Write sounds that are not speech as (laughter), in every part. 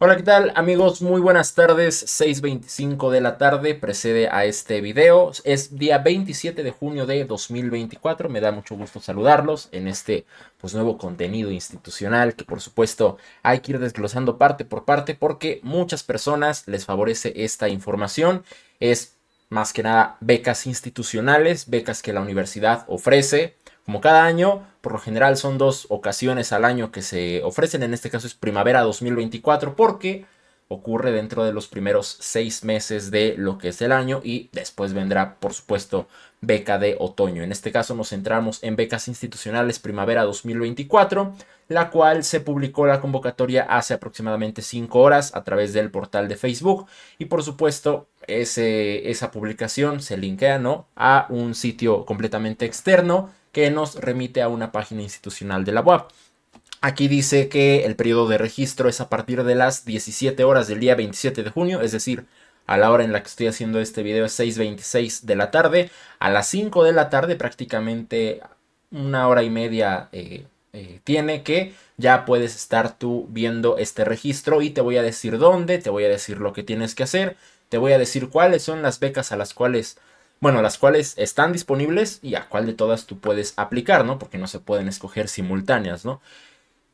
Hola, ¿qué tal amigos? Muy buenas tardes, 6.25 de la tarde precede a este video. Es día 27 de junio de 2024, me da mucho gusto saludarlos en este pues, nuevo contenido institucional que por supuesto hay que ir desglosando parte por parte porque muchas personas les favorece esta información. Es más que nada becas institucionales, becas que la universidad ofrece como cada año, por lo general son dos ocasiones al año que se ofrecen, en este caso es primavera 2024 porque ocurre dentro de los primeros seis meses de lo que es el año y después vendrá, por supuesto, beca de otoño. En este caso nos centramos en becas institucionales primavera 2024, la cual se publicó la convocatoria hace aproximadamente cinco horas a través del portal de Facebook y por supuesto esa publicación se linkea ¿no? a un sitio completamente externo que nos remite a una página institucional de la web. Aquí dice que el periodo de registro es a partir de las 17 horas del día 27 de junio, es decir, a la hora en la que estoy haciendo este video es 6.26 de la tarde, a las 5 de la tarde prácticamente una hora y media eh, eh, tiene que ya puedes estar tú viendo este registro y te voy a decir dónde, te voy a decir lo que tienes que hacer, te voy a decir cuáles son las becas a las cuales bueno, las cuales están disponibles y a cuál de todas tú puedes aplicar, ¿no? Porque no se pueden escoger simultáneas, ¿no?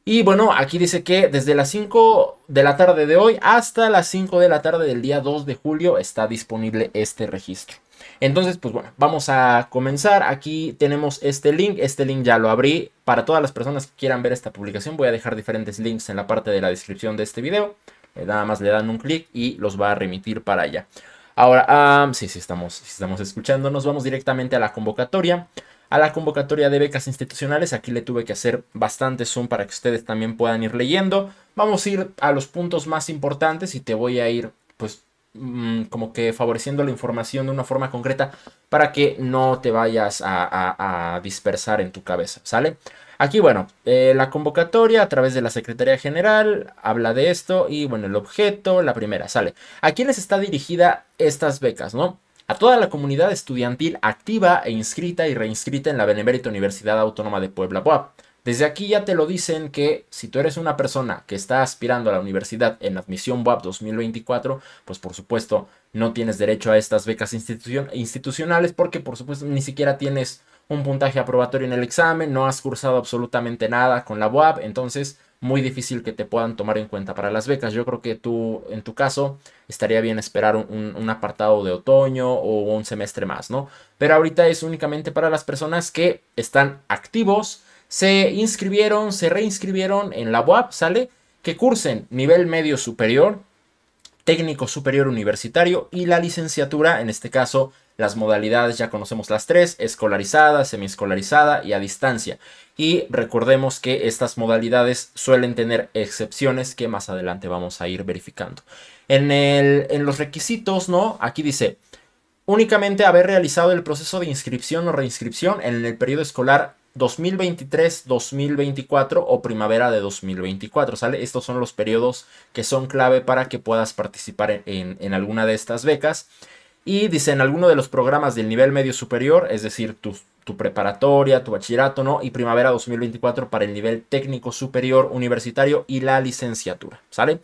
Y bueno, aquí dice que desde las 5 de la tarde de hoy hasta las 5 de la tarde del día 2 de julio está disponible este registro. Entonces, pues bueno, vamos a comenzar. Aquí tenemos este link. Este link ya lo abrí. Para todas las personas que quieran ver esta publicación, voy a dejar diferentes links en la parte de la descripción de este video. Eh, nada más le dan un clic y los va a remitir para allá. Ahora, sí, sí estamos, si estamos escuchando. Nos vamos directamente a la convocatoria. A la convocatoria de becas institucionales, aquí le tuve que hacer bastante zoom para que ustedes también puedan ir leyendo. Vamos a ir a los puntos más importantes y te voy a ir, pues, mm, como que favoreciendo la información de una forma concreta para que no te vayas a, a dispersar en tu cabeza, ¿sale? Aquí, bueno, eh, la convocatoria a través de la Secretaría General habla de esto y, bueno, el objeto, la primera, sale. ¿A quiénes está dirigida estas becas, no? A toda la comunidad estudiantil activa e inscrita y reinscrita en la Benemérita Universidad Autónoma de Puebla, BUAP. Desde aquí ya te lo dicen que si tú eres una persona que está aspirando a la universidad en admisión BUAP 2024, pues por supuesto no tienes derecho a estas becas institucionales porque por supuesto ni siquiera tienes un puntaje aprobatorio en el examen, no has cursado absolutamente nada con la web entonces muy difícil que te puedan tomar en cuenta para las becas. Yo creo que tú, en tu caso, estaría bien esperar un, apartado de otoño o un semestre más, ¿no? Pero ahorita es únicamente para las personas que están activos, se inscribieron, se reinscribieron en la web ¿sale? Que cursen nivel medio superior, técnico superior universitario y la licenciatura, en este caso las modalidades ya conocemos las tres, escolarizada, semiescolarizada y a distancia. Y recordemos que estas modalidades suelen tener excepciones que más adelante vamos a ir verificando. En, el, en los requisitos, ¿no? Aquí dice, únicamente haber realizado el proceso de inscripción o reinscripción en el periodo escolar 2023-2024 o primavera de 2024, ¿sale? Estos son los periodos que son clave para que puedas participar en, alguna de estas becas. Y dice, en alguno de los programas del nivel medio superior, es decir, tu, tu, preparatoria, tu bachillerato, ¿no? Y primavera 2024 para el nivel técnico superior universitario y la licenciatura, ¿sale?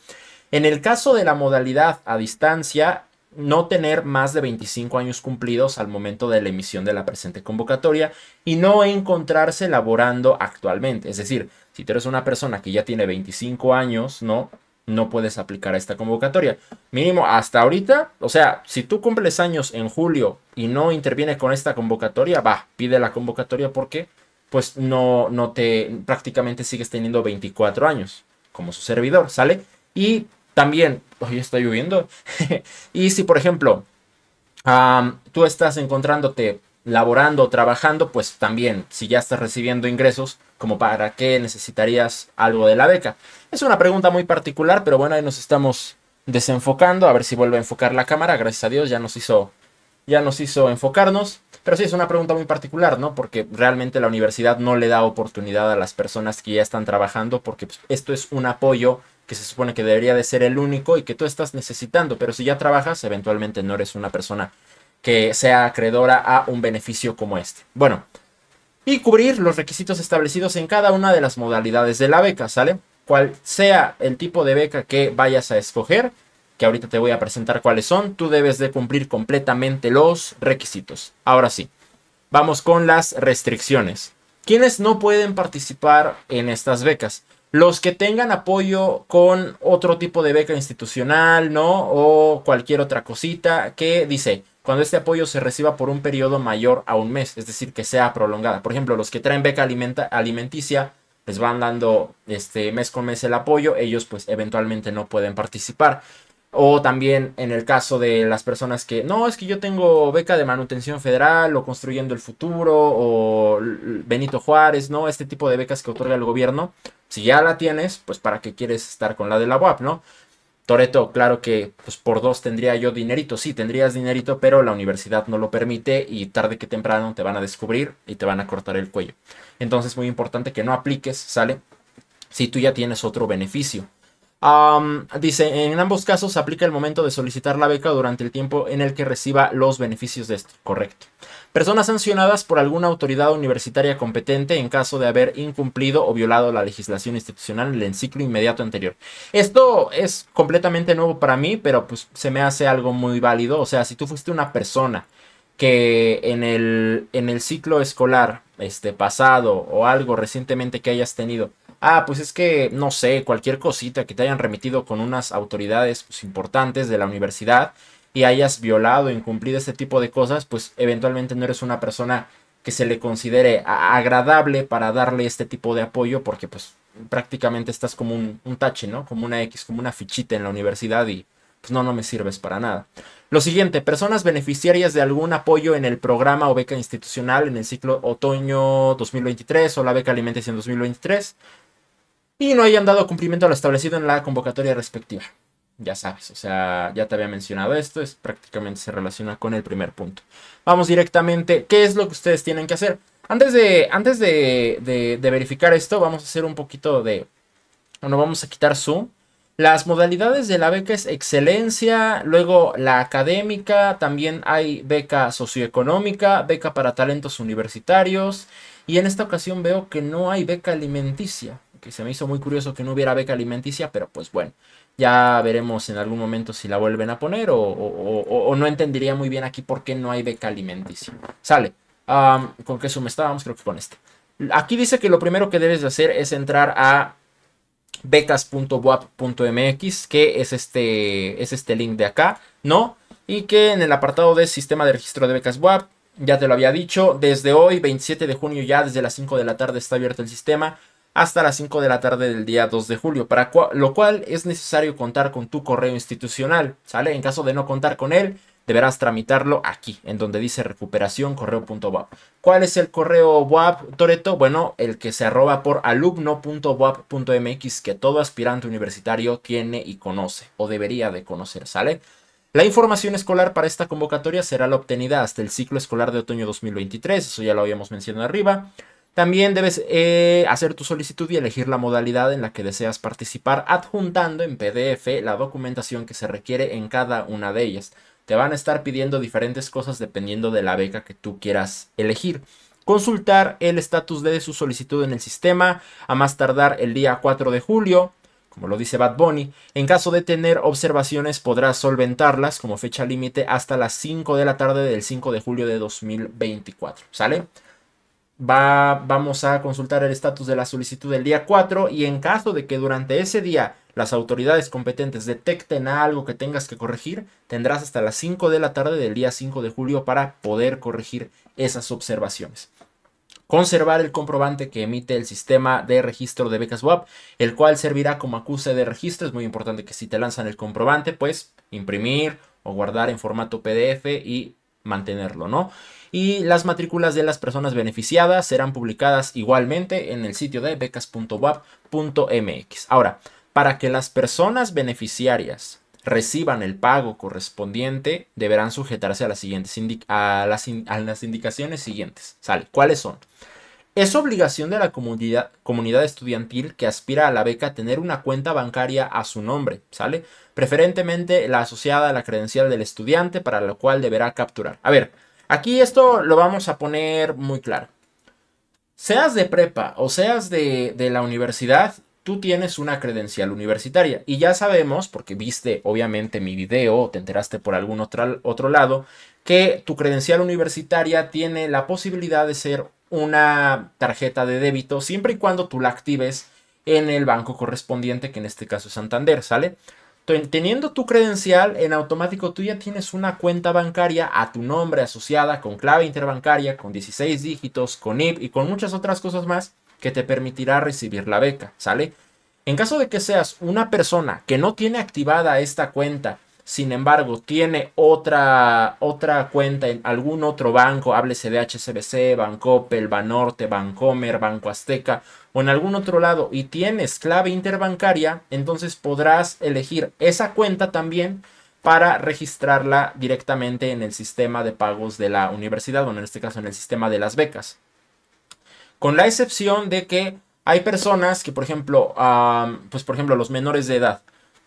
En el caso de la modalidad a distancia, no tener más de 25 años cumplidos al momento de la emisión de la presente convocatoria y no encontrarse laborando actualmente. Es decir, si tú eres una persona que ya tiene 25 años, ¿no? No puedes aplicar a esta convocatoria. Mínimo hasta ahorita, o sea, si tú cumples años en julio y no interviene con esta convocatoria, va, pide la convocatoria porque pues no, no te prácticamente sigues teniendo 24 años como su servidor, ¿sale? Y también, hoy está lloviendo. (laughs) y si, por ejemplo, tú estás encontrándote laborando, trabajando, pues también, si ya estás recibiendo ingresos, como para qué necesitarías algo de la beca. Es una pregunta muy particular, pero bueno, ahí nos estamos desenfocando, a ver si vuelve a enfocar la cámara, gracias a Dios ya nos hizo ya nos hizo enfocarnos, pero sí es una pregunta muy particular, ¿no? Porque realmente la universidad no le da oportunidad a las personas que ya están trabajando porque pues, esto es un apoyo que se supone que debería de ser el único y que tú estás necesitando, pero si ya trabajas, eventualmente no eres una persona que sea acreedora a un beneficio como este. Bueno, y cubrir los requisitos establecidos en cada una de las modalidades de la beca, ¿sale? Cual sea el tipo de beca que vayas a escoger, que ahorita te voy a presentar cuáles son, tú debes de cumplir completamente los requisitos. Ahora sí, vamos con las restricciones. ¿Quiénes no pueden participar en estas becas? Los que tengan apoyo con otro tipo de beca institucional, ¿no? O cualquier otra cosita que dice, cuando este apoyo se reciba por un periodo mayor a un mes, es decir, que sea prolongada. Por ejemplo, los que traen beca alimenticia, les van dando este mes con mes el apoyo, ellos pues eventualmente no pueden participar. O también en el caso de las personas que, no, es que yo tengo beca de manutención federal o construyendo el futuro o Benito Juárez, ¿no? Este tipo de becas que otorga el gobierno. Si ya la tienes, pues para qué quieres estar con la de la UAP, ¿no? Toreto, claro que pues por dos tendría yo dinerito, sí, tendrías dinerito, pero la universidad no lo permite y tarde que temprano te van a descubrir y te van a cortar el cuello. Entonces, muy importante que no apliques, ¿sale? Si tú ya tienes otro beneficio, dice, en ambos casos aplica el momento de solicitar la beca durante el tiempo en el que reciba los beneficios de esto. Correcto. Personas sancionadas por alguna autoridad universitaria competente en caso de haber incumplido o violado la legislación institucional en el ciclo inmediato anterior. Esto es completamente nuevo para mí, pero pues se me hace algo muy válido. O sea, si tú fuiste una persona que en el, en el ciclo escolar este, pasado o algo recientemente que hayas tenido Ah, pues es que, no sé, cualquier cosita que te hayan remitido con unas autoridades pues, importantes de la universidad y hayas violado, incumplido este tipo de cosas, pues eventualmente no eres una persona que se le considere agradable para darle este tipo de apoyo porque pues prácticamente estás como un, tache, ¿no? Como una X, como una fichita en la universidad y pues no, no me sirves para nada. Lo siguiente, personas beneficiarias de algún apoyo en el programa o beca institucional en el ciclo otoño 2023 o la beca alimentación 2023 y no hayan dado cumplimiento a lo establecido en la convocatoria respectiva. Ya sabes, o sea, ya te había mencionado esto, es prácticamente se relaciona con el primer punto. Vamos directamente, ¿qué es lo que ustedes tienen que hacer? Antes de, antes de, verificar esto, vamos a hacer un poquito de... Bueno, vamos a quitar Zoom. Las modalidades de la beca es excelencia, luego la académica, también hay beca socioeconómica, beca para talentos universitarios y en esta ocasión veo que no hay beca alimenticia que se me hizo muy curioso que no hubiera beca alimenticia, pero pues bueno, ya veremos en algún momento si la vuelven a poner o, no entendería muy bien aquí por qué no hay beca alimenticia. Sale. ¿Con qué suma estábamos? Creo que con este. Aquí dice que lo primero que debes de hacer es entrar a Becas.wap.mx que es este, es este link de acá, ¿no? Y que en el apartado de sistema de registro de becas WAP... ya te lo había dicho, desde hoy, 27 de junio, ya desde las 5 de la tarde está abierto el sistema hasta las 5 de la tarde del día 2 de julio, para lo cual es necesario contar con tu correo institucional, ¿sale? En caso de no contar con él, deberás tramitarlo aquí, en donde dice recuperación correo.wap. ¿Cuál es el correo WAP Toreto? Bueno, el que se arroba por alumno.wap.mx que todo aspirante universitario tiene y conoce, o debería de conocer, ¿sale? La información escolar para esta convocatoria será la obtenida hasta el ciclo escolar de otoño 2023, eso ya lo habíamos mencionado arriba. También debes eh, hacer tu solicitud y elegir la modalidad en la que deseas participar, adjuntando en PDF la documentación que se requiere en cada una de ellas. Te van a estar pidiendo diferentes cosas dependiendo de la beca que tú quieras elegir. Consultar el estatus de su solicitud en el sistema a más tardar el día 4 de julio, como lo dice Bad Bunny. En caso de tener observaciones podrás solventarlas como fecha límite hasta las 5 de la tarde del 5 de julio de 2024. ¿Sale? va, vamos a consultar el estatus de la solicitud del día 4 y en caso de que durante ese día las autoridades competentes detecten algo que tengas que corregir, tendrás hasta las 5 de la tarde del día 5 de julio para poder corregir esas observaciones. Conservar el comprobante que emite el sistema de registro de becas WAP, el cual servirá como acuse de registro. Es muy importante que si te lanzan el comprobante, pues imprimir o guardar en formato PDF y mantenerlo, ¿no? Y las matrículas de las personas beneficiadas serán publicadas igualmente en el sitio de becas.wap.mx. Ahora, para que las personas beneficiarias reciban el pago correspondiente, deberán sujetarse a las, siguientes a a las indicaciones siguientes. ¿Sale? ¿Cuáles son? Es obligación de la comunidad, comunidad, estudiantil que aspira a la beca tener una cuenta bancaria a su nombre, ¿sale? Preferentemente la asociada a la credencial del estudiante para lo cual deberá capturar. A ver, aquí esto lo vamos a poner muy claro. Seas de prepa o seas de, la universidad, tú tienes una credencial universitaria. Y ya sabemos, porque viste obviamente mi video o te enteraste por algún otro, otro lado, que tu credencial universitaria tiene la posibilidad de ser una tarjeta de débito siempre y cuando tú la actives en el banco correspondiente, que en este caso es Santander, ¿sale? Teniendo tu credencial, en automático tú ya tienes una cuenta bancaria a tu nombre asociada con clave interbancaria, con 16 dígitos, con IP y con muchas otras cosas más que te permitirá recibir la beca, ¿sale? En caso de que seas una persona que no tiene activada esta cuenta sin embargo, tiene otra, otra cuenta en algún otro banco, háblese de HSBC, Opel, Banorte, Bancomer, Banco Azteca o en algún otro lado y tienes clave interbancaria, entonces podrás elegir esa cuenta también para registrarla directamente en el sistema de pagos de la universidad, o en este caso en el sistema de las becas. Con la excepción de que hay personas que, por ejemplo, pues por ejemplo, los menores de edad,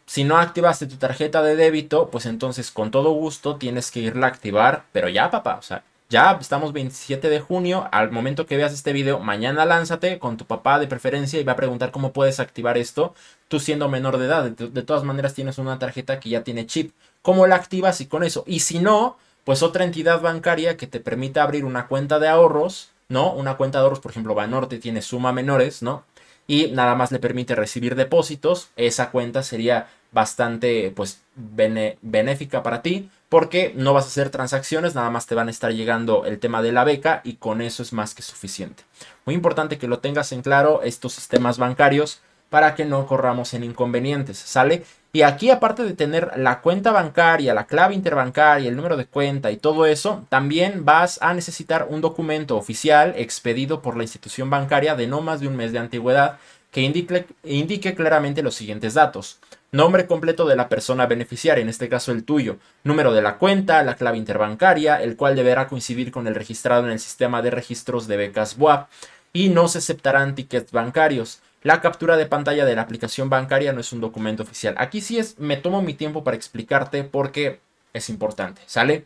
si no activaste tu tarjeta de débito, pues entonces con todo gusto tienes que irla a activar, pero ya papá, o sea, ya estamos 27 de junio, al momento que veas este video, mañana lánzate con tu papá de preferencia y va a preguntar cómo puedes activar esto, tú siendo menor de edad, de, todas maneras tienes una tarjeta que ya tiene chip, ¿cómo la activas y con eso? Y si no, pues otra entidad bancaria que te permita abrir una cuenta de ahorros, ¿no? Una cuenta de ahorros, por ejemplo, Banorte tiene suma menores, ¿no? y nada más le permite recibir depósitos, esa cuenta sería bastante pues benéfica para ti porque no vas a hacer transacciones, nada más te van a estar llegando el tema de la beca y con eso es más que suficiente. Muy importante que lo tengas en claro, estos sistemas bancarios para que no corramos en inconvenientes, ¿sale? Y aquí aparte de tener la cuenta bancaria, la clave interbancaria, el número de cuenta y todo eso, también vas a necesitar un documento oficial expedido por la institución bancaria de no más de un mes de antigüedad que indique, indique, claramente los siguientes datos. Nombre completo de la persona beneficiaria, en este caso el tuyo, número de la cuenta, la clave interbancaria, el cual deberá coincidir con el registrado en el sistema de registros de becas BUAP y no se aceptarán tickets bancarios. La captura de pantalla de la aplicación bancaria no es un documento oficial. Aquí sí es, me tomo mi tiempo para explicarte qué es importante, ¿sale?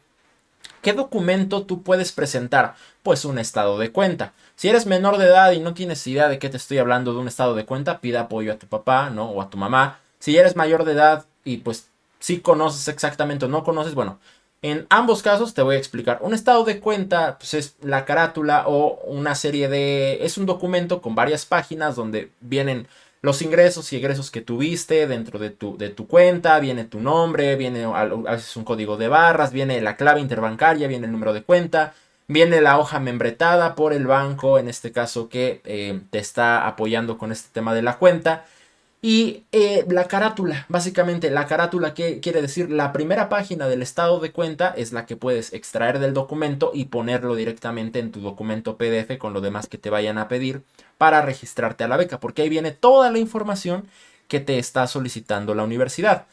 ¿Qué documento tú puedes presentar? Pues un estado de cuenta. Si eres menor de edad y no tienes idea de qué te estoy hablando de un estado de cuenta, pida apoyo a tu papá, ¿no? O a tu mamá. Si eres mayor de edad y pues sí conoces exactamente o no conoces, bueno, en ambos casos te voy a explicar. Un estado de cuenta pues es la carátula o una serie de... es un documento con varias páginas donde vienen los ingresos y egresos que tuviste dentro de tu, de tu cuenta, viene tu nombre, viene un código de barras, viene la clave interbancaria, viene el número de cuenta, viene la hoja membretada por el banco, en este caso que eh, te está apoyando con este tema de la cuenta y eh, la carátula, básicamente la carátula que quiere decir la primera página del estado de cuenta es la que puedes extraer del documento y ponerlo directamente en tu documento PDF con lo demás que te vayan a pedir para registrarte a la beca, porque ahí viene toda la información que te está solicitando la universidad.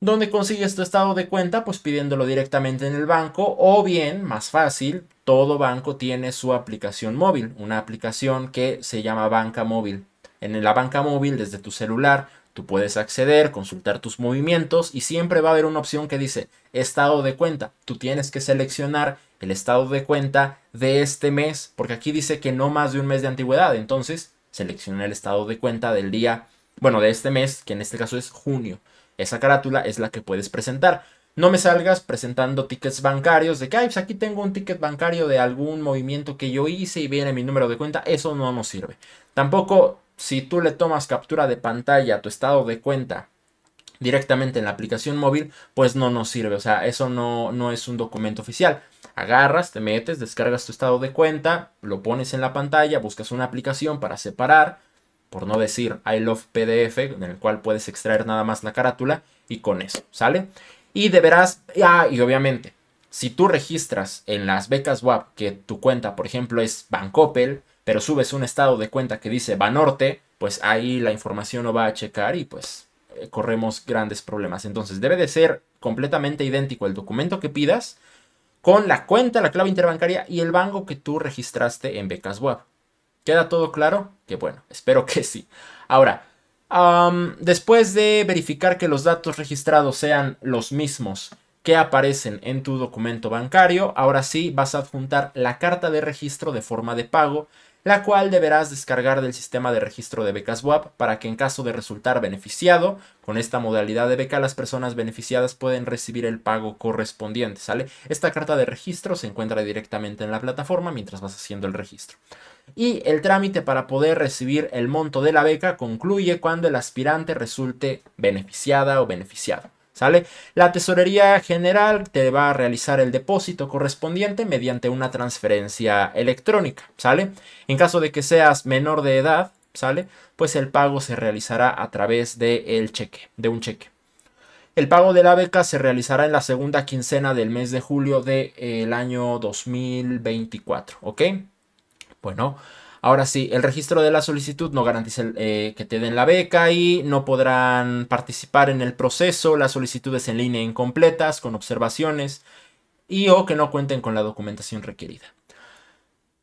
¿Dónde consigues tu estado de cuenta? Pues pidiéndolo directamente en el banco o bien, más fácil, todo banco tiene su aplicación móvil, una aplicación que se llama banca móvil en la banca móvil desde tu celular. Tú puedes acceder, consultar tus movimientos y siempre va a haber una opción que dice estado de cuenta. Tú tienes que seleccionar el estado de cuenta de este mes, porque aquí dice que no más de un mes de antigüedad. Entonces, selecciona el estado de cuenta del día, bueno, de este mes, que en este caso es junio. Esa carátula es la que puedes presentar. No me salgas presentando tickets bancarios de que, pues aquí tengo un ticket bancario de algún movimiento que yo hice y viene mi número de cuenta. Eso no nos sirve. Tampoco si tú le tomas captura de pantalla a tu estado de cuenta directamente en la aplicación móvil, pues no nos sirve. O sea, eso no, no es un documento oficial. Agarras, te metes, descargas tu estado de cuenta, lo pones en la pantalla, buscas una aplicación para separar, por no decir I love PDF, en el cual puedes extraer nada más la carátula y con eso, ¿sale? Y deberás, ah, y obviamente, si tú registras en las becas web que tu cuenta, por ejemplo, es Bancopel, pero subes un estado de cuenta que dice Banorte, pues ahí la información no va a checar y pues eh, corremos grandes problemas. Entonces debe de ser completamente idéntico el documento que pidas con la cuenta, la clave interbancaria y el banco que tú registraste en Becas Web. ¿Queda todo claro? Que bueno, (laughs) espero que sí. Ahora, después de verificar que los datos registrados sean los mismos que aparecen en tu documento bancario, ahora sí vas a adjuntar la carta de registro de forma de pago la cual deberás descargar del sistema de registro de becas WAP para que en caso de resultar beneficiado con esta modalidad de beca las personas beneficiadas pueden recibir el pago correspondiente, ¿sale? Esta carta de registro se encuentra directamente en la plataforma mientras vas haciendo el registro. Y el trámite para poder recibir el monto de la beca concluye cuando el aspirante resulte beneficiada o beneficiado. ¿Sale? La tesorería general te va a realizar el depósito correspondiente mediante una transferencia electrónica, ¿sale? En caso de que seas menor de edad, ¿sale? Pues el pago se realizará a través de cheque, de un cheque. El pago de la beca se realizará en la segunda quincena del mes de julio del año 2024, ¿ok? Bueno, Ahora sí, el registro de la solicitud no garantiza eh, que te den la beca y no podrán participar en el proceso las solicitudes en línea incompletas, con observaciones y o que no cuenten con la documentación requerida.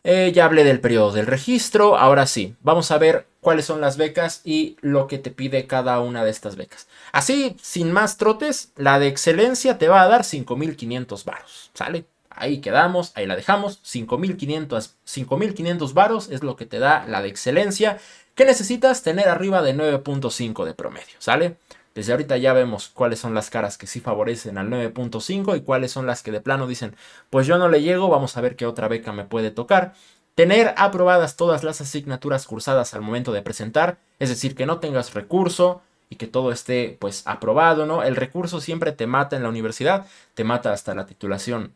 Eh, ya hablé del periodo del registro, ahora sí, vamos a ver cuáles son las becas y lo que te pide cada una de estas becas. Así, sin más trotes, la de excelencia te va a dar 5.500 varos, ¿sale? Ahí quedamos, ahí la dejamos. 5.500 varos es lo que te da la de excelencia que necesitas tener arriba de 9.5 de promedio, ¿sale? Desde ahorita ya vemos cuáles son las caras que sí favorecen al 9.5 y cuáles son las que de plano dicen, pues yo no le llego, vamos a ver qué otra beca me puede tocar. Tener aprobadas todas las asignaturas cursadas al momento de presentar, es decir, que no tengas recurso, y que todo esté pues aprobado, ¿no? El recurso siempre te mata en la universidad, te mata hasta la titulación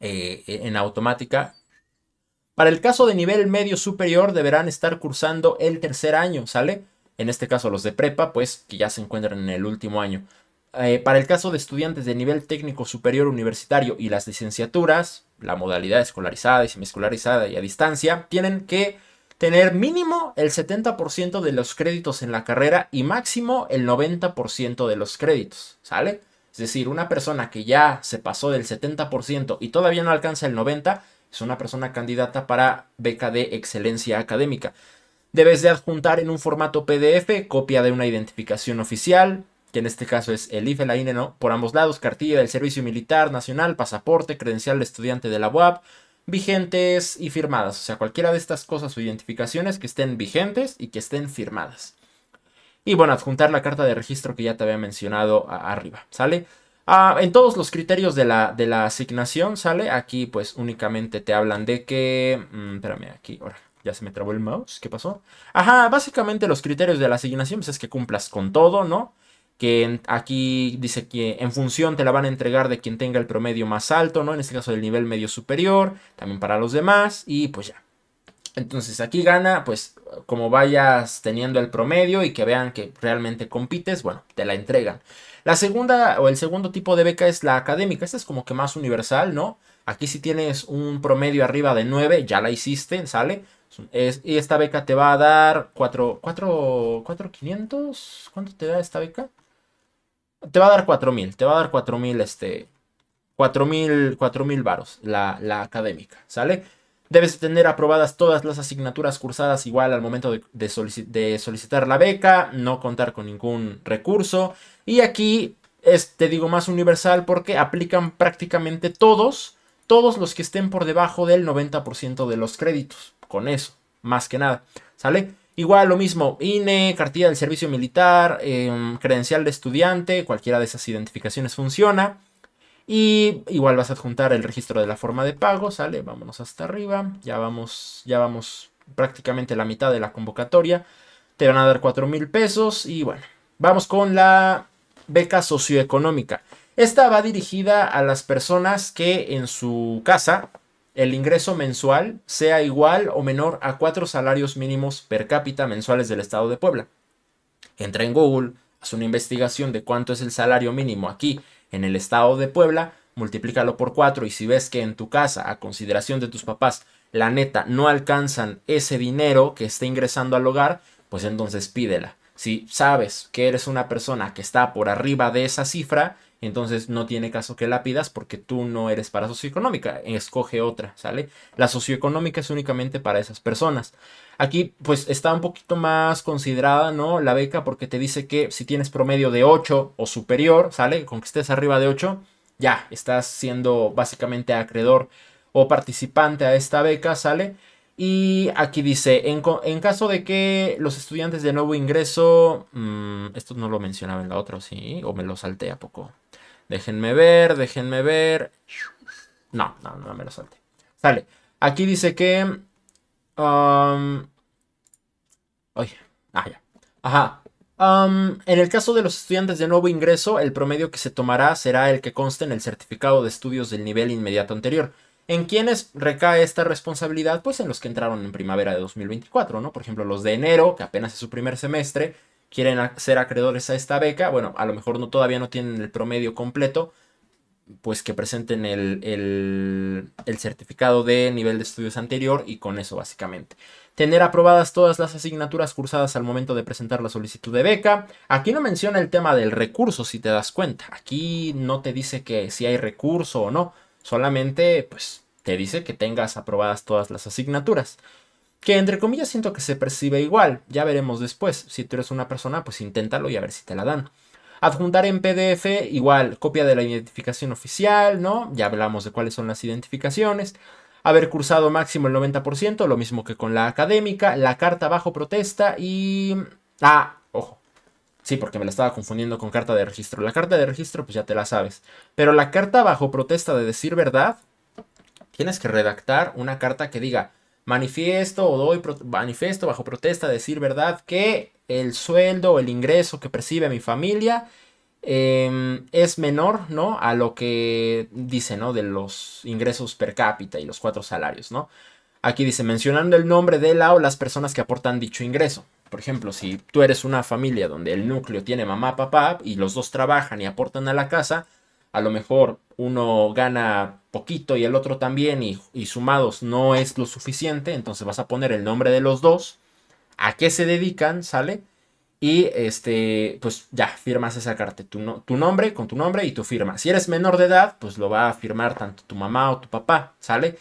eh, e, en automática. Para el caso de nivel medio superior deberán estar cursando el tercer año, ¿sale? En este caso los de prepa, pues que ya se encuentran en el último año. Eh, para el caso de estudiantes de nivel técnico superior universitario y las licenciaturas, la modalidad escolarizada y semiescolarizada y a distancia, tienen que tener mínimo el 70% de los créditos en la carrera y máximo el 90% de los créditos, ¿sale? Es decir, una persona que ya se pasó del 70% y todavía no alcanza el 90% es una persona candidata para beca de excelencia académica. Debes de adjuntar en un formato PDF copia de una identificación oficial, que en este caso es el IFE, la INE, Por ambos lados, cartilla del Servicio Militar Nacional, pasaporte, credencial de estudiante de la UAP, vigentes y firmadas. O sea, cualquiera de estas cosas o identificaciones que estén vigentes y que estén firmadas. Y bueno, adjuntar la carta de registro que ya te había mencionado arriba, ¿sale? Ah, en todos los criterios de la, de la, asignación, ¿sale? Aquí pues únicamente te hablan de que... Mm, espérame, aquí, ahora, ya se me trabó el mouse, ¿qué pasó? Ajá, básicamente los criterios de la asignación pues, es que cumplas con todo, ¿no? Que aquí dice que en función te la van a entregar de quien tenga el promedio más alto, ¿no? En este caso del nivel medio superior, también para los demás, y pues ya. Entonces aquí gana, pues como vayas teniendo el promedio y que vean que realmente compites, bueno, te la entregan. La segunda o el segundo tipo de beca es la académica. Esta es como que más universal, ¿no? Aquí si tienes un promedio arriba de 9, ya la hiciste, ¿sale? Es, y esta beca te va a dar 4, 4, 500. ¿Cuánto te da esta beca? Te va a dar 4,000. Te va a dar 4,000, este, 4,000, 4,000 varos la, la académica, ¿sale? Debes tener aprobadas todas las asignaturas cursadas igual al momento de, solicitar la beca, no contar con ningún recurso. Y aquí te digo, más universal porque aplican prácticamente todos, todos los que estén por debajo del 90% de los créditos. Con eso, más que nada, ¿sale? Igual lo mismo, INE, cartilla del servicio militar, em, credencial de estudiante, cualquiera de esas identificaciones funciona. Y igual vas a adjuntar el registro de la forma de pago, sale, vámonos hasta arriba, ya vamos, ya vamos prácticamente la mitad de la convocatoria. Te van a dar cuatro mil pesos y bueno, vamos con la beca socioeconómica. Esta va dirigida a las personas que en su casa el ingreso mensual sea igual o menor a cuatro salarios mínimos per cápita mensuales del Estado de Puebla. Entra en Google, haz una investigación de cuánto es el salario mínimo aquí en el estado de Puebla, multiplícalo por 4 y si ves que en tu casa, a consideración de tus papás, la neta no alcanzan ese dinero que está ingresando al hogar, pues entonces pídela. Si sabes que eres una persona que está por arriba de esa cifra, entonces no tiene caso que lápidas porque tú no eres para socioeconómica, escoge otra, ¿sale? La socioeconómica es únicamente para esas personas. Aquí pues está un poquito más considerada, ¿no? La beca porque te dice que si tienes promedio de 8 o superior, ¿sale? Con que estés arriba de 8, ya estás siendo básicamente acreedor o participante a esta beca, ¿sale? Y aquí dice, en, caso de que los estudiantes de nuevo ingreso, mm, esto no lo mencionaba en la otra, ¿sí? O me lo salté a poco. Déjenme ver, déjenme ver. No, no, no me lo salte. Sale. Aquí dice que... Um, oye, ah, ya. Ajá. Um, en el caso de los estudiantes de nuevo ingreso, el promedio que se tomará será el que conste en el certificado de estudios del nivel inmediato anterior. ¿En quiénes recae esta responsabilidad? Pues en los que entraron en primavera de 2024, ¿no? Por ejemplo, los de enero, que apenas es su primer semestre, quieren ser acreedores a esta beca, bueno, a lo mejor todavía no tienen el promedio completo, pues que presenten el, certificado de nivel de estudios anterior y con eso básicamente. Tener aprobadas todas las asignaturas cursadas al momento de presentar la solicitud de beca. Aquí no menciona el tema del recurso, si te das cuenta. Aquí no te dice que si hay recurso o no. Solamente, pues, te dice que tengas aprobadas todas las asignaturas. Que entre comillas siento que se percibe igual, ya veremos después. Si tú eres una persona, pues inténtalo y a ver si te la dan. Adjuntar en PDF, igual, copia de la identificación oficial, ¿no? Ya hablamos de cuáles son las identificaciones. Haber cursado máximo el 90%, lo mismo que con la académica, la carta bajo protesta y... Ah, ojo. Sí, porque me la estaba confundiendo con carta de registro. La carta de registro, pues ya te la sabes. Pero la carta bajo protesta de decir verdad, tienes que redactar una carta que diga, manifiesto o doy manifiesto bajo protesta decir verdad que el sueldo o el ingreso que percibe mi familia em, es menor, ¿no? A lo que dice, ¿no? De los ingresos per cápita y los cuatro salarios, ¿no? Aquí dice, mencionando el nombre de la o las personas que aportan dicho ingreso. Por ejemplo, si tú eres una familia donde el núcleo tiene mamá, papá y los dos trabajan y aportan a la casa, a lo mejor uno gana poquito y el otro también y, sumados no es lo suficiente, entonces vas a poner el nombre de los dos, a qué se dedican, ¿sale? Y este, pues ya, firmas esa carta, tu nombre con tu nombre y tu firma. Si eres menor de edad, pues lo va a firmar tanto tu mamá o tu papá, ¿sale?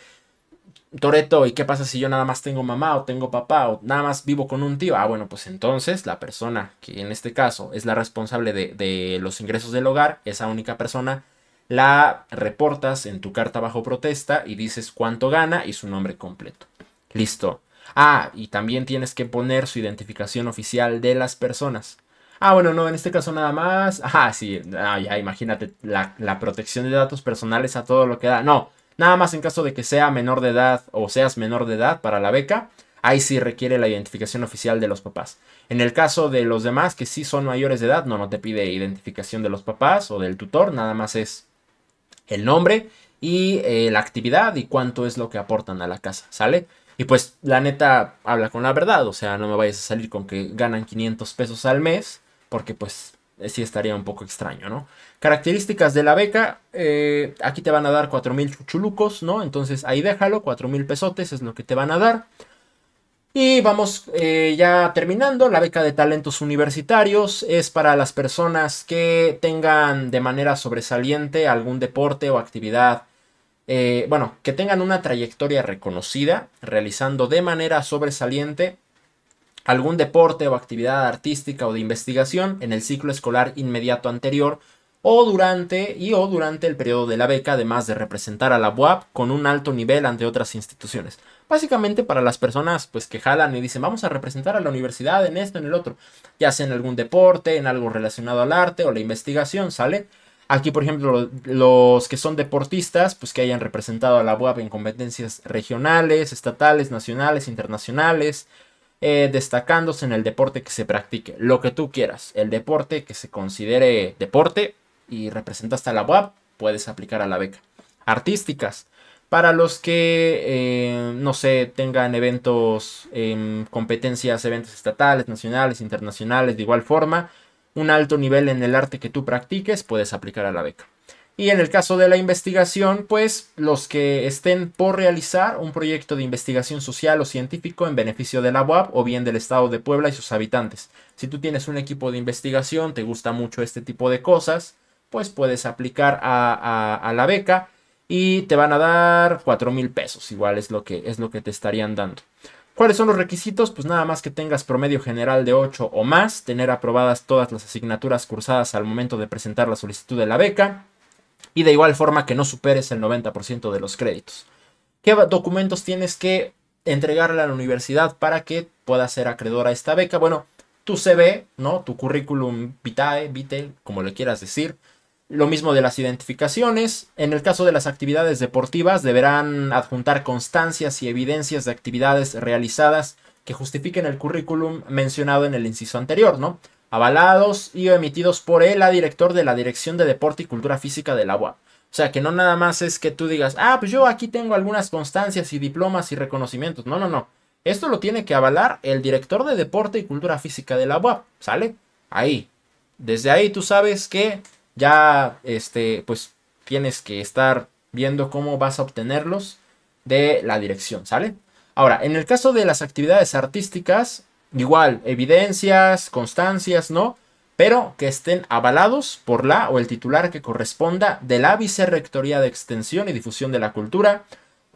Toreto, ¿y qué pasa si yo nada más tengo mamá o tengo papá o nada más vivo con un tío? Ah, bueno, pues entonces la persona que en este caso es la responsable de, los ingresos del hogar, esa única persona, la reportas en tu carta bajo protesta y dices cuánto gana y su nombre completo. Listo. Ah, y también tienes que poner su identificación oficial de las personas. Ah, bueno, no, en este caso nada más. Ah, sí, ah, ya imagínate la, la protección de datos personales a todo lo que da. No, Nada más en caso de que sea menor de edad o seas menor de edad para la beca, ahí sí requiere la identificación oficial de los papás. En el caso de los demás que sí son mayores de edad, no, no te pide identificación de los papás o del tutor, nada más es el nombre y eh, la actividad y cuánto es lo que aportan a la casa, ¿sale? Y pues la neta habla con la verdad, o sea, no me vayas a salir con que ganan 500 pesos al mes, porque pues eh, sí estaría un poco extraño, ¿no? Características de la beca, eh, aquí te van a dar 4.000 chulucos, ¿no? Entonces ahí déjalo, 4.000 pesotes es lo que te van a dar. Y vamos eh, ya terminando, la beca de talentos universitarios es para las personas que tengan de manera sobresaliente algún deporte o actividad, bueno, que tengan una trayectoria reconocida, realizando de manera sobresaliente algún deporte o actividad artística o de investigación en el ciclo escolar inmediato anterior o durante y o durante el periodo de la beca, además de representar a la UAP con un alto nivel ante otras instituciones. Básicamente para las personas pues que jalan y dicen vamos a representar a la universidad en esto, en el otro, ya sea en algún deporte, en algo relacionado al arte o la investigación, ¿sale? Aquí, por ejemplo, los que son deportistas, pues que hayan representado a la UAP en competencias regionales, estatales, nacionales, internacionales, eh, destacándose en el deporte que se practique, lo que tú quieras, el deporte que se considere deporte y representa a la UAP, puedes aplicar a la beca. Artísticas, para los que, eh, no sé, tengan eventos, em, competencias, eventos estatales, nacionales, internacionales, de igual forma, un alto nivel en el arte que tú practiques, puedes aplicar a la beca. Y en el caso de la investigación, pues los que estén por realizar un proyecto de investigación social o científico en beneficio de la UAP o bien del Estado de Puebla y sus habitantes. Si tú tienes un equipo de investigación, te gusta mucho este tipo de cosas, pues puedes aplicar a, la beca y te van a dar 4 mil pesos, igual es lo, que, es lo que te estarían dando. ¿Cuáles son los requisitos? Pues nada más que tengas promedio general de 8 o más, tener aprobadas todas las asignaturas cursadas al momento de presentar la solicitud de la beca, y de igual forma que no superes el 90% de los créditos. ¿Qué documentos tienes que entregarle a la universidad para que pueda ser acreedor a esta beca? Bueno, tu CV, ¿no? Tu currículum vitae, vitae, como le quieras decir. Lo mismo de las identificaciones. En el caso de las actividades deportivas, deberán adjuntar constancias y evidencias de actividades realizadas que justifiquen el currículum mencionado en el inciso anterior, ¿no? avalados y emitidos por él, A director de la Dirección de Deporte y Cultura Física de la O sea, que no nada más es que tú digas, ah, pues yo aquí tengo algunas constancias y diplomas y reconocimientos. No, no, no. Esto lo tiene que avalar el director de Deporte y Cultura Física de la UAP, ¿sale? Ahí. Desde ahí tú sabes que ya, este, pues tienes que estar viendo cómo vas a obtenerlos de la dirección, ¿sale? Ahora, en el caso de las actividades artísticas, igual, evidencias, constancias, ¿no? Pero que estén avalados por la o el titular que corresponda de la Vicerrectoría de Extensión y Difusión de la Cultura,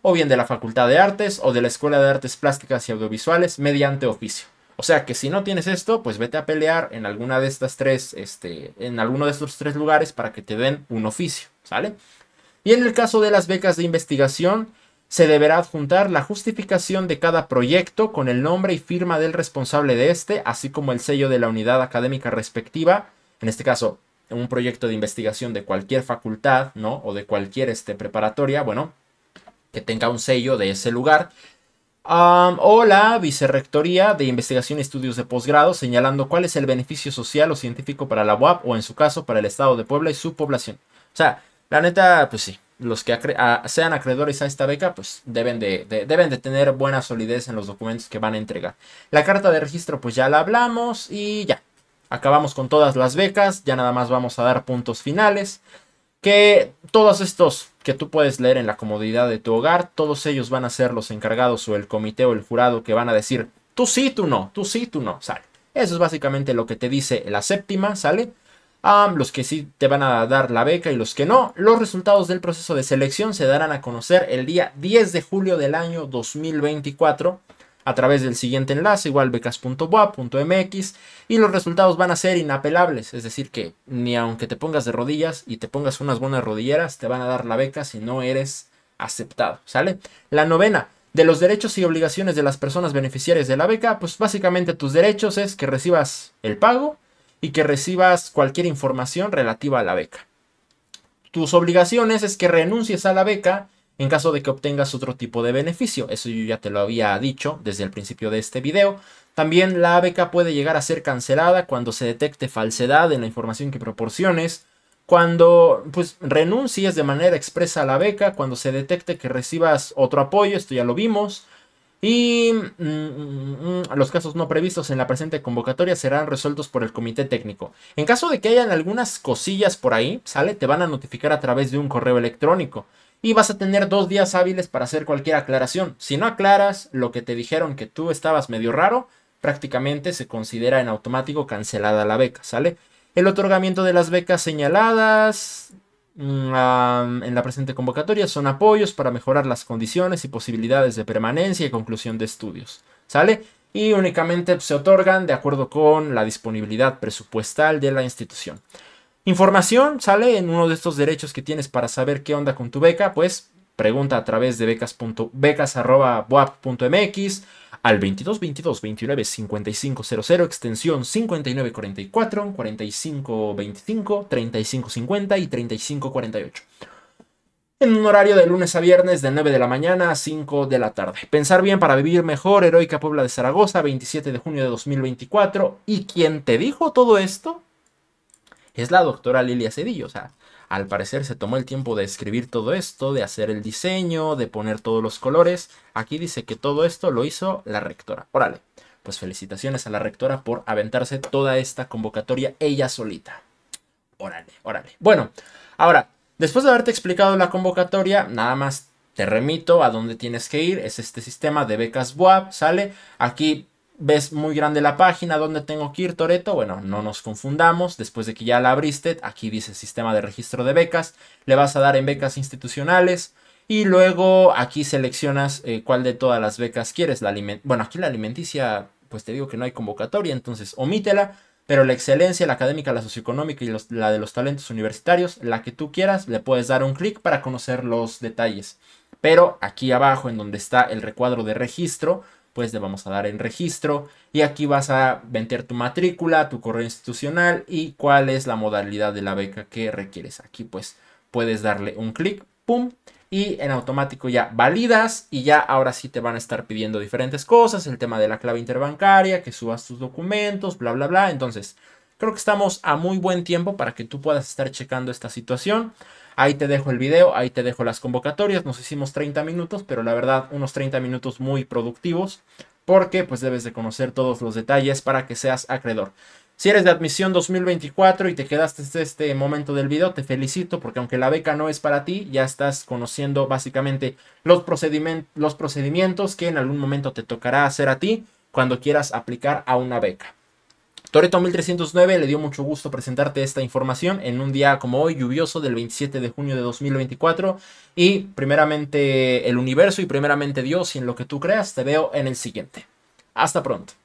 o bien de la Facultad de Artes o de la Escuela de Artes Plásticas y Audiovisuales mediante oficio. O sea que si no tienes esto, pues vete a pelear en alguna de estas tres, este, en alguno de estos tres lugares para que te den un oficio, ¿sale? Y en el caso de las becas de investigación, se deberá adjuntar la justificación de cada proyecto con el nombre y firma del responsable de este, así como el sello de la unidad académica respectiva, en este caso, un proyecto de investigación de cualquier facultad, ¿no? O de cualquier este, preparatoria, bueno, que tenga un sello de ese lugar. o la Vicerrectoría de Investigación y Estudios de Posgrado, señalando cuál es el beneficio social o científico para la UAP o en su caso para el Estado de Puebla y su población. O sea, la neta, pues sí, los que sean acreedores a esta beca, pues deben deben de tener buena solidez en los documentos que van a entregar. La carta de registro, pues ya la hablamos y ya. Acabamos con todas las becas, ya nada más vamos a dar puntos finales. Que todos estos que tú puedes leer en la comodidad de tu hogar, todos ellos van a ser los encargados o el comité o el jurado que van a decir, tú sí, tú no, tú sí, tú no, sale. Eso es básicamente lo que te dice la séptima, ¿sale? los que sí te van a dar la beca y los que no. Los resultados del proceso de selección se darán a conocer el día 10 de julio del año 2024 a través del siguiente enlace, igual becas.boa.mx, y los resultados van a ser inapelables, es decir, que ni aunque te pongas de rodillas y te pongas unas buenas rodilleras, te van a dar la beca si no eres aceptado, ¿sale? La novena, de los derechos y obligaciones de las personas beneficiarias de la beca, pues básicamente tus derechos es que recibas el pago, y que recibas cualquier información relativa a la beca. Tus obligaciones es que renuncies a la beca en caso de que obtengas otro tipo de beneficio. Eso yo ya te lo había dicho desde el principio de este video. También la beca puede llegar a ser cancelada cuando se detecte falsedad en la información que proporciones, cuando pues renuncies de manera expresa a la beca, cuando se detecte que recibas otro apoyo, esto ya lo vimos, y mm, mm, mm, los casos no previstos en la presente convocatoria serán resueltos por el comité técnico. En caso de que hayan algunas cosillas por ahí, sale, te van a notificar a través de un correo electrónico. Y vas a tener dos días hábiles para hacer cualquier aclaración. Si no aclaras lo que te dijeron que tú estabas medio raro, prácticamente se considera en automático cancelada la beca, ¿sale? El otorgamiento de las becas señaladas Mm, en la presente convocatoria son apoyos para mejorar las condiciones y posibilidades de permanencia y conclusión de estudios. ¿Sale? Y únicamente se otorgan de acuerdo con la disponibilidad presupuestal de la institución. Información sale en uno de estos derechos que tienes para saber qué onda con tu beca, pues pregunta a través de becas.becas.boap.mx al 22 22 29 55 00 extensión 59 44 45 25 35 50 y 35 48 en un horario de lunes a viernes de 9 de la mañana a 5 de la tarde. Pensar bien para vivir mejor, Heroica Puebla de Zaragoza, 27 de junio de 2024. ¿Y quién te dijo todo esto? es la doctora Lilia Cedillo. O sea, al parecer se tomó el tiempo de escribir todo esto, de hacer el diseño, de poner todos los colores. Aquí dice que todo esto lo hizo la rectora. Órale, pues felicitaciones a la rectora por aventarse toda esta convocatoria ella solita. Órale, órale. Bueno, ahora, después de haberte explicado la convocatoria, nada más te remito a dónde tienes que ir. Es este sistema de becas BUAP, ¿sale? Aquí ves muy grande la página, ¿dónde tengo que ir, Toreto? Bueno, no nos confundamos, después de que ya la abriste, aquí dice sistema de registro de becas, le vas a dar en becas institucionales y luego aquí seleccionas eh, cuál de todas las becas quieres. La bueno, aquí la alimenticia, pues te digo que no hay convocatoria, entonces omítela, pero la excelencia, la académica, la socioeconómica y la de los talentos universitarios, la que tú quieras, le puedes dar un clic para conocer los detalles. Pero aquí abajo, en donde está el recuadro de registro, pues le vamos a dar en registro y aquí vas a vender tu matrícula, tu correo institucional y cuál es la modalidad de la beca que requieres. Aquí pues puedes darle un clic, pum, y en automático ya validas y ya ahora sí te van a estar pidiendo diferentes cosas, el tema de la clave interbancaria, que subas tus documentos, bla, bla, bla. Entonces, creo que estamos a muy buen tiempo para que tú puedas estar checando esta situación. Ahí te dejo el video, ahí te dejo las convocatorias. Nos hicimos 30 minutos, pero la verdad unos 30 minutos muy productivos porque pues debes de conocer todos los detalles para que seas acreedor. Si eres de admisión 2024 y te quedaste hasta este momento del video, te felicito porque aunque la beca no es para ti, ya estás conociendo básicamente los, los procedimientos que en algún momento te tocará hacer a ti cuando quieras aplicar a una beca. Toreto 1309, le dio mucho gusto presentarte esta información en un día como hoy, lluvioso del 27 de junio de 2024. Y primeramente el universo y primeramente Dios y en lo que tú creas, te veo en el siguiente. Hasta pronto.